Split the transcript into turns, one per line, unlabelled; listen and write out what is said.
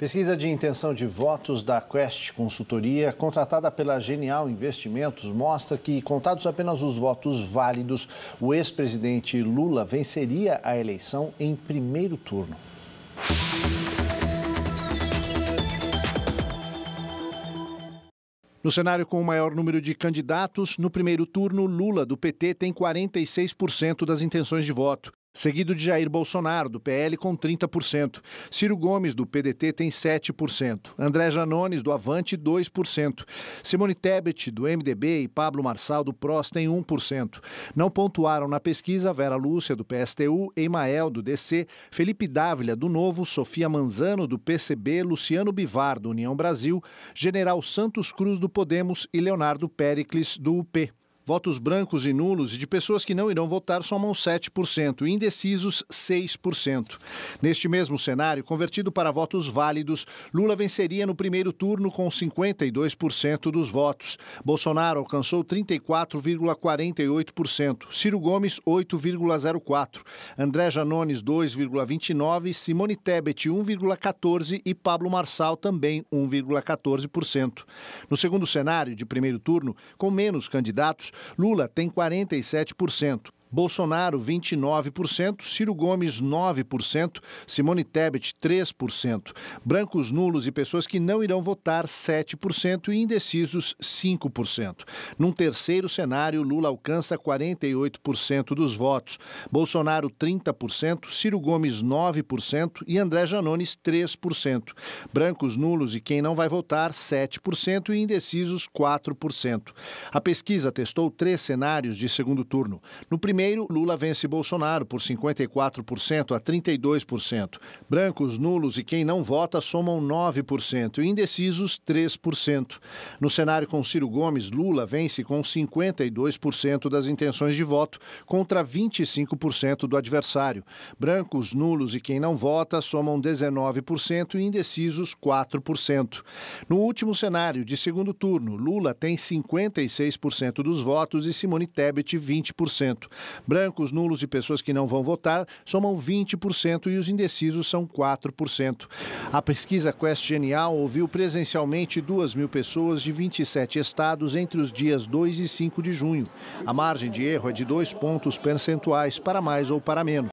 Pesquisa de intenção de votos da Quest Consultoria, contratada pela Genial Investimentos, mostra que, contados apenas os votos válidos, o ex-presidente Lula venceria a eleição em primeiro turno. No cenário com o maior número de candidatos, no primeiro turno, Lula, do PT, tem 46% das intenções de voto seguido de Jair Bolsonaro, do PL, com 30%. Ciro Gomes, do PDT, tem 7%. André Janones, do Avante, 2%. Simone Tebet, do MDB, e Pablo Marçal, do PROS, tem 1%. Não pontuaram na pesquisa Vera Lúcia, do PSTU, Emael, do DC, Felipe Dávila, do Novo, Sofia Manzano, do PCB, Luciano Bivar, do União Brasil, General Santos Cruz, do Podemos e Leonardo Pericles, do UP. Votos brancos e nulos e de pessoas que não irão votar somam 7% e indecisos 6%. Neste mesmo cenário, convertido para votos válidos, Lula venceria no primeiro turno com 52% dos votos. Bolsonaro alcançou 34,48%, Ciro Gomes 8,04%, André Janones 2,29%, Simone Tebet 1,14% e Pablo Marçal também 1,14%. No segundo cenário de primeiro turno, com menos candidatos, Lula tem 47%. Bolsonaro 29%, Ciro Gomes 9%, Simone Tebet 3%, brancos nulos e pessoas que não irão votar 7% e indecisos 5%. Num terceiro cenário, Lula alcança 48% dos votos, Bolsonaro 30%, Ciro Gomes 9% e André Janones 3%. Brancos nulos e quem não vai votar 7% e indecisos 4%. A pesquisa testou três cenários de segundo turno. No primeiro primeiro, Lula vence Bolsonaro por 54% a 32%. Brancos, nulos e quem não vota somam 9% e indecisos 3%. No cenário com Ciro Gomes, Lula vence com 52% das intenções de voto contra 25% do adversário. Brancos, nulos e quem não vota somam 19% e indecisos 4%. No último cenário de segundo turno, Lula tem 56% dos votos e Simone Tebet 20%. Brancos, nulos e pessoas que não vão votar somam 20% e os indecisos são 4%. A pesquisa Quest Genial ouviu presencialmente 2 mil pessoas de 27 estados entre os dias 2 e 5 de junho. A margem de erro é de dois pontos percentuais, para mais ou para menos.